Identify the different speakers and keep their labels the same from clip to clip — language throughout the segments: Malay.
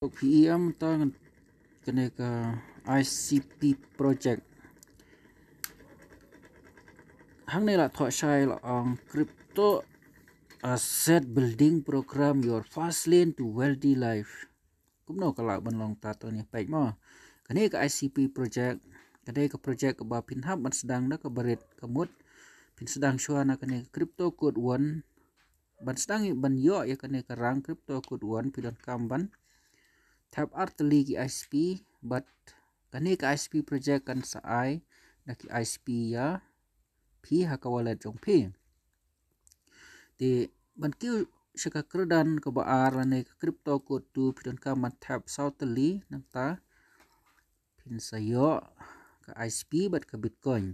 Speaker 1: PEM atau kan kena ke ICP project hang ni lah thok shai lah um, crypto asset building program your fast lane to wealthy life kum no kala ban long ta to ni pek mo kene ke ICP project kene ke project ke ba pin hab ban sedang na ke berit ke mut pin sedang shua nak kene crypto code one. ban sedang ban yo ya kene ke rang crypto code 1 pidon kam ban Type art li ki ISP but kani ka ISP project kan sa ai na ki ISP ya phi hakawala jong phi de ban ki shaka kredan ka ba ar ne crypto ko tu phi don ka man tap south li nang ta pin sa yo ka ISP but ka bitcoin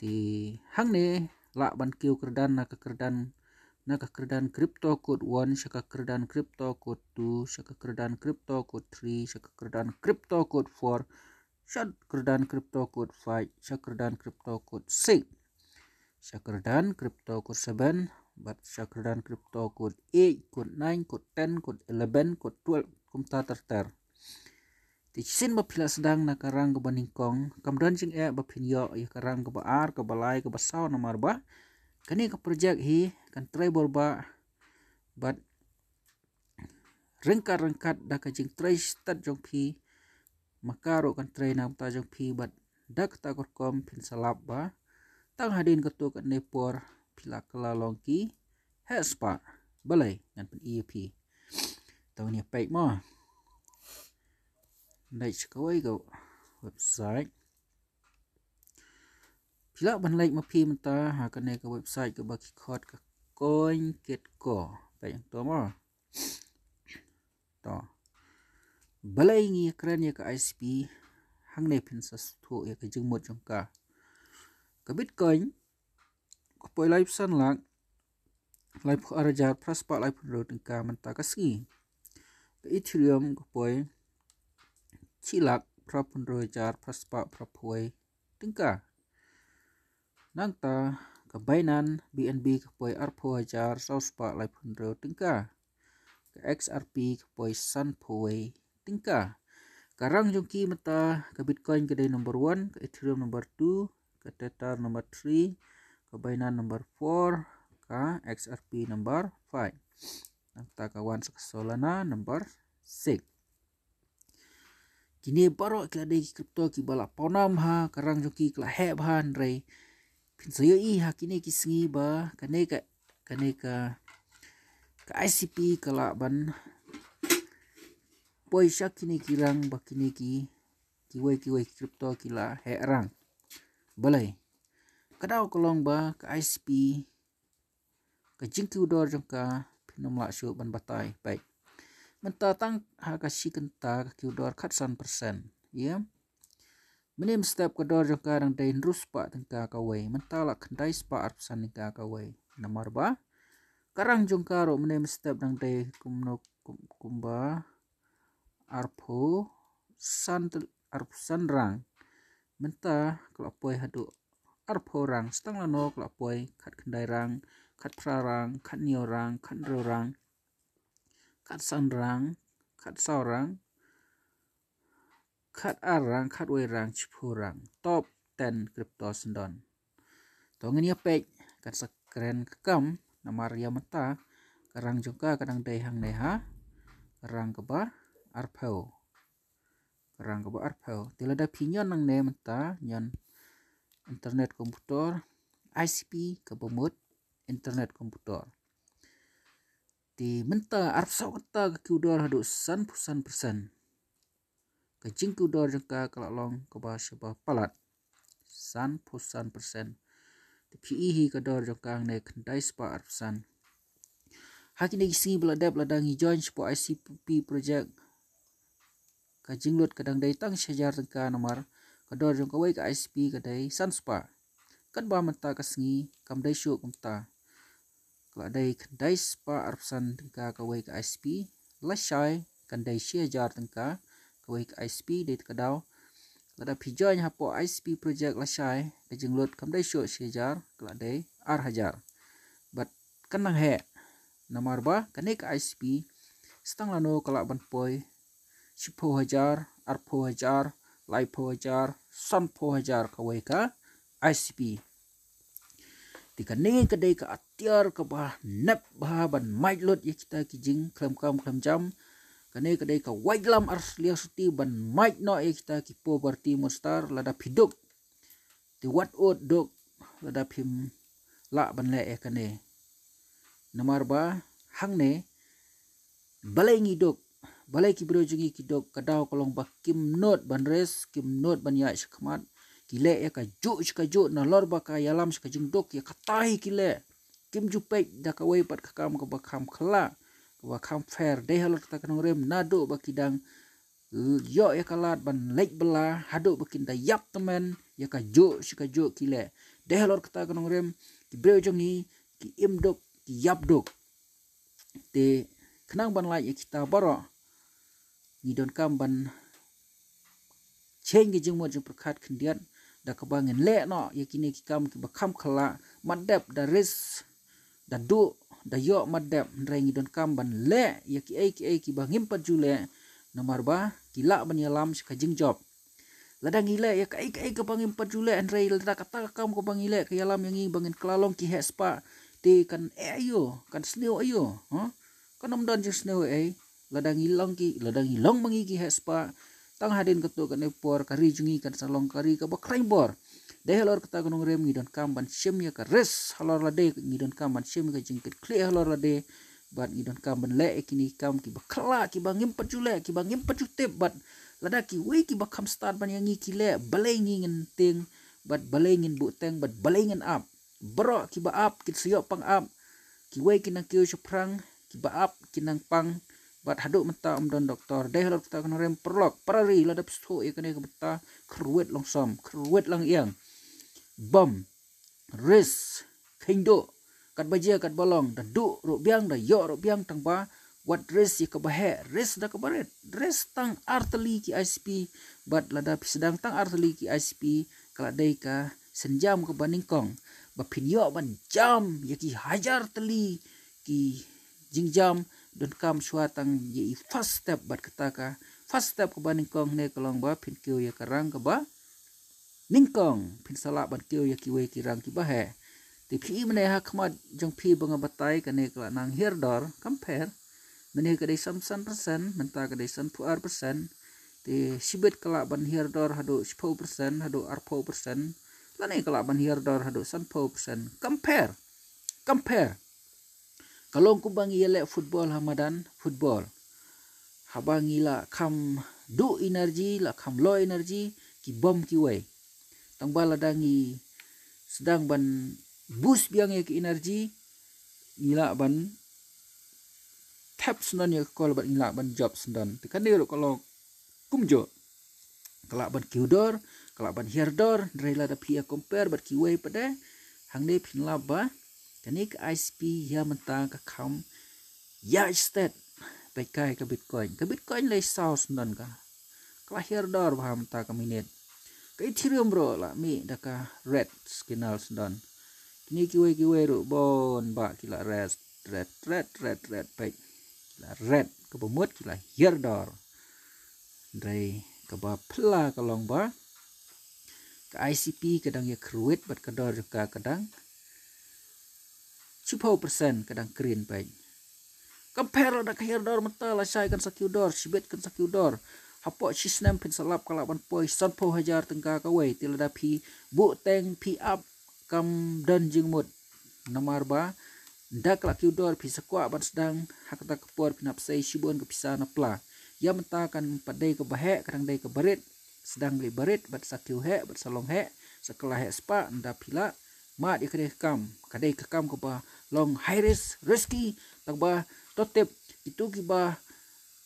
Speaker 1: de hang ne la ban ki kredan na ka kredan na kakredan crypto code 1 sya kakredan crypto code 2 sya kakredan crypto code 3 sya kakredan crypto code 4 sya kakredan crypto code 5 sya kakredan crypto code 6 sya kakredan crypto code 7 but sya kakredan crypto code 8 code 9 code 10 code 11 code 12 kumta terter di sin ba pila sedang na karang ke baningkong kamdan jing e ba pinyo ya karang ke ba ar ke balai ke basau nomar ba kani ka project hi kan try bor but rengka rengkat da ka jing try start jong phi makaro kan try nam ta jong phi but da ka ta kor kom pin salap ba tang hadin ka tu ka nepor phila kala longki has pa balai ngan pin ep ta ni pai ma nai chkoi go website ឆ្លងបានលេខមកភីមិនតើហាកណេក website ក៏បើគីខតក៏កូនគិតកបែបតមកតបលេងីក្រនយក ISP ហាងនេះពិនសស្ទូយកជឹងមុតចង្កាក៏ Bitcoin ក៏ពុយ live សិនឡាក់ live អរជាត prospect live រត់នឹងការមិនតើក៏ស្គីក៏ Ethereum ក៏ពុយជីឡាក់ប្រពន្ធរយចាត prospect ប្រពួយទាំងការ nanta kabainan BNB kapoy arpo hajar sauspa lai punro tingka ka XRP kapoy sanpoy tingka karang jungki mata ka bitcoin ke day number 1 ka ethereum number 2 ka tether number 3 ka binance number 4 ka XRP number 5 nanta kawan solana number 6 Kini baru kita ada kripto kibala ponam ha, karang joki kelahe bahan rei saya i hak ini kisngi ba kane ka kane ka ka ICP kala ban poi syak kini kirang ba kini ki kiwai kiwai kripto kila he rang balai kadau kolong ba ka ICP ka jingki udor jongka pinom la syu ban batai baik mentatang hak ka si kenta ka kiudor khat san persen ya yeah? Minim step kador jangka dan dain ruspa tengka kawai mentalak kendai spa arpsan tengka kawai. Nomor ba. Karang jongkaro minim step dan dai kumno kumba arpo san arpsan rang. Menta kelapoi hadu arpo rang stang lano kelapoi kat kendai rang kat prarang kat nio rang kat rang kat san rang kat sau rang ខាត់អរាងខាត់វៃរាងឈភរាងតបតែនគ្រីបតូសិនដុនតងនេះពេកកាត់សក្រែនកំណាមារីមតាករាងចុកកណ្ដងដៃហងណេហារាងកបាអរផោរាងកបាអរផោទីលដាភីញននងណេមតាញនអ៊ីនធឺណិតកុំព្យូទ័រ ICP កបមុតអ៊ីនធឺណិតកុំព្យូទ័រទីមន្តអរផសោកតកគូដររដូសានភុសានប្រសិន Ajing kudo jengka kalalong kaba sebab palat. San pusan persen. Tapi ihi e kudo jengka ne kendai sebab arpsan. Hak ini kisi beladap ladangi join sebuah ICPP projek Kajing lut kadang day tang sejar jengka nomor. Kudo jengka wai ke ICP kadai san spa. Kan ba mata kasngi kam day syuk kumta. Kladai kendai sebab arpsan jengka kawai ke ICP. Lashai kandai sejar jengka. Kawik ISP di Kedau. Lada pijau yang hapo ISP project lasai di jenglut kamdai syuk syajar keladai ar hajar. Bat kenang hek. Namar bah kanik ISP setang lano kelak banpoy sipo hajar, arpo hajar, laipo hajar, sanpo hajar kawika ICP. Di kening kedai ke atiar ke bah nep bah ban maiklut ya kita kijing klem klem klem jam. -klam -klam -klam -klam -klam -klam -klam -klam kane kade ka waiglam ars lia suti ban mait no e kita kipu po berti mustar lada piduk ti wat ot dok lada pim la ban le e kane nomor ba hang ne balai ngi dok balai ki bro jungi ki dok kadau kolong ba kim not ban res kim not ban ya shkmat ki le e ka ju shka ju na lor ba ka yalam shka jung dok ya katai ki le kim ju da ka pat ka kam ka ba wa kam fer de halak tak nang rem nado bakidang eh, yo ya kalat ban lek bela hado bakinda yap temen ya kajo si kajo kile de halak tak nang rem di breu jong ni ki im dok ki yap dok te kenang ban lai ya kita baro ni don kam ban ceng ki jung mo jung prakat khindian da kabangin no ya kini kita kam ki bakam khala dari Dadu, do da yo madap rengi don kamban le ya ki ai ki ai ki bangim pat jule nomor ba kila ban yalam jing job Ladang gila ya kai kai bangim pangin pajule and rail da kata kam ko pangile ke yalam yang ing bangin kelalong ki hespa ti kan e ayo kan snew ayo ha kan amdan jing sneo ai e ladang hilang ki ladang hilang mangi ki hespa tang hadin ketu kan epor kari jungi kan salong kari ke bakrain bor dehelor kata gunung rem ngidon kamban semya ka res halor la de ngidon kamban semya ka jingkit kle halor la de bat ngidon kamban le kini kam ki bakla ki bangim pacule ki bangim pacute bat ladaki we ki bakam start ban yang ki le balengin ngin ting bat balengin bu teng bat balengin up bro ki ba up ki siop pang up ki we ki nang kyo ki ba up ki nang pang buat haduk mentah um doktor dai halok ta kan rem perlok parari lada dap so ye kan ke beta kruet long kruet lang yang bom ris kendo, kat baje kat bolong dan duk ro biang da yo ro biang tang ba wat ris ye ke bahe ris da ke baret ris tang arteli ki isp bat lada dap sedang tang arteli ki isp kala dai senjam ke baning kong Bapin pinyo ban jam ye ki hajar teli ki jingjam don kam shua tang ye first step bat kata ka first step ko ba ning kong ne kolong ba phin kêu ya karang ka ba ning kong phin sala ban kêu ya kiwe ki rang ki ba he ti phi mne ha khmat jong phi bang ba tai ka ne ka nang here dor compare mne ka dei sam san persen menta ka dei san puar persen ti sibet kala ban here dor hado 10 persen hado 4 persen lane kala ban here dor hado san 10 persen compare compare kalau aku bang ialah football Hamadan football habang ila kam do energi la kam low energi ki bom ki wei tang bala dangi sedang ban bus biang ye ki energi ila ban tap sunan ye kol ban ila ban job sundan tekan dia kalau kumjo, jo kalau ban kiudor kalau ban hierdor dari lah da pia compare bat ki wei pada hang de pin laba ba Kan ni ISP yang mentang ke kam ya istet pekai ke bitcoin ke bitcoin lai saus non ka kelahir dor bah mentang ke minit ke ethereum bro lah mi daka red signals non kini kiwe kiwe ru bon ba kila red red red red red pek kila red ke bemut kila hier dor dari ke ba pela ke long ba ke ICP kadang ya kruit bat kadang juga kadang supau persen kadang kerin baik. Kamper ada kahir dor mata lah saya kan sakit sih senam pen kalapan poi po hajar tengka kawai tila dapi bu teng pi up kam dan jeng mud nomar ba da kala kiu sedang hakta kepuar pinap sai sibon ke pisa napla. Ya mata kan padai ke bahe kadang sedang beli berit bat sakiu he bat salong he pila mat ikre kam kadai ke kam ke ba long high risk risky tak ba totep itu ki ba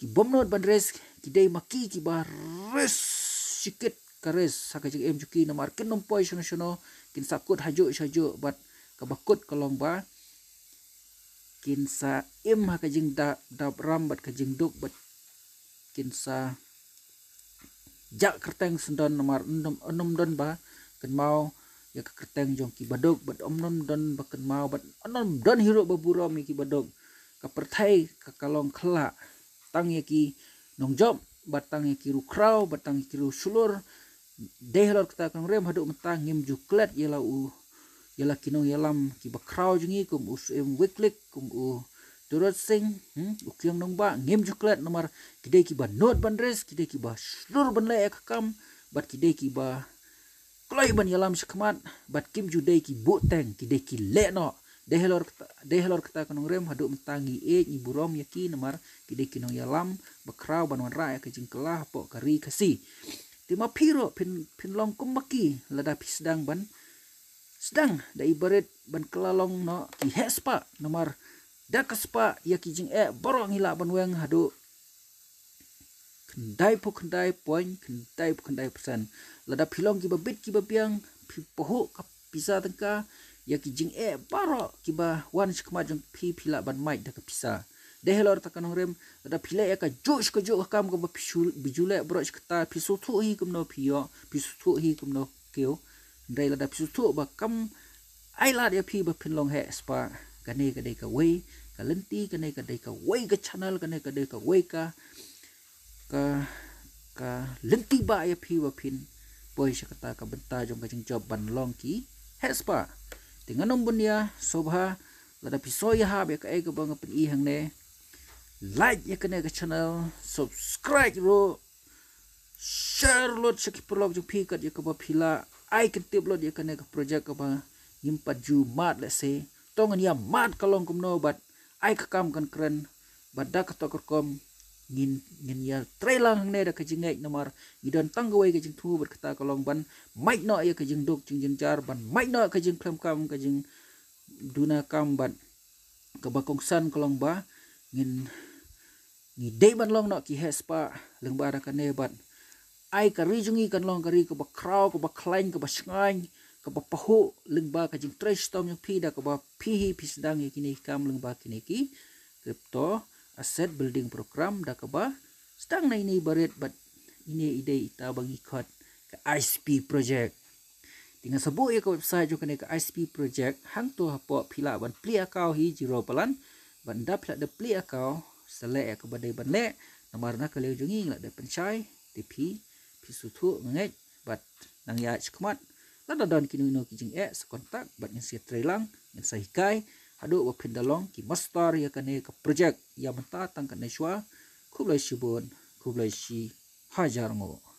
Speaker 1: ki bom not ban risk ki dai maki ki ba risk sikit ke risk saka jek em juki na market nom poi shono shono kin sakut hajuk shajo bat ke ba kut ke long ba kin sa em ha ke jing da da ram bat ke jing duk bat kin sa jak kerteng sendon nomor enam don ba kin mau ya kekerteng jong ki badog bad omnon don bakan mau bad omnon don hiruk baburo mi ki badog ka pertai ka kalong kala tang ya ki nong job bad tang ya ki ru krau bad tang ki ru sulur deh lor kita kang rem hadok metang ngim juklet yela u yela kinong yelam ki bakrau jungi kum us em weklik kum u turut sing hmm? ukiang nong ba ngim juklet nomor kidai ki ba not bandres kidai ki ba sulur benle ekakam bad kidai ki ba kloi ban yalam sekmat bat kim judai ki buteng ki de ki le no dehelor dehelor kata kanong rem haduk mentangi e ni burom yaki namar ki de ki no yalam bekrau ban wan rai ke jingkelah pok kari kasi tima piro pin pin long kum maki lada pi sedang ban sedang da ibaret ban kelalong no ki hespa namar da kaspa yaki jing e borong hilak ban weng haduk kendai po kendai poin kendai po kendai persen lada pilong kiba bit kiba piang pi poho tengka ya ki jing e baro kiba wan shik majung pi pila ban mai da ka pisa deh lor takan rem lada pila ya ka jos ka jos kam ka pisul bijule bro shik ta pisu tu hi kumno piyo pisu tu hi kumno keo ndai lada pisu tu ba kam ai lada ya pi ba pilong he spa ka ne ka de ka we ka lenti ka ne ka de ka we ka channel ka ne ka de ka we ka ka ka lenti ba ya pi wa pin boy sya kata ka benta jong ka jing job ban long ki hespa tinga nom bun ya sobha lada pi so ya ha be ka ega bang pin i hang ne like ya kana ka channel subscribe ro share lot sya ki prolog jong pi ka ya ka ba pila ai ka tip lot ya kana ka project ka ba yim pat ju mat let's say tong ya mat ka long kum no but ai ka kam kan kren badak tokor kom ngin ngin ya trailer hang ne da ka jingai nomor idon tanggawai ka jing thu bat kata kolong ban mic no ya ka jing dok jing jing jar ban mic no ka jing klem kam ka jing duna kam ban ka bakong san kolong ba ngin ni dei ban long no ki has pa leng ba da ka ne ban ai ka ri jungi kan long ka ri ka ba krau ka ba klain ka ba sngain ka ba pahu leng ba ka jing trash tom yang pi da ka ba pi pi sedang ya kini kam leng ba kini ki crypto asset building program dah kebah stang na ini barat but ini ide ita bagi kod ke ISP project dengan sebut ya ke website jo kena ke ISP project hang tu apa pila ban play account hi jiro pelan ban da pila de play account select ya ke badai ban le nomor nak kali jungi lah de pencai tp pisu tu mengait but nang ya cukmat lada dan kini no kijing eh sekontak bat ngin si trailang ngin sahikai ada apa pendalong ki master ya kene ke project ya menta tang kene shua kublai shibun kublai shi hajar ngo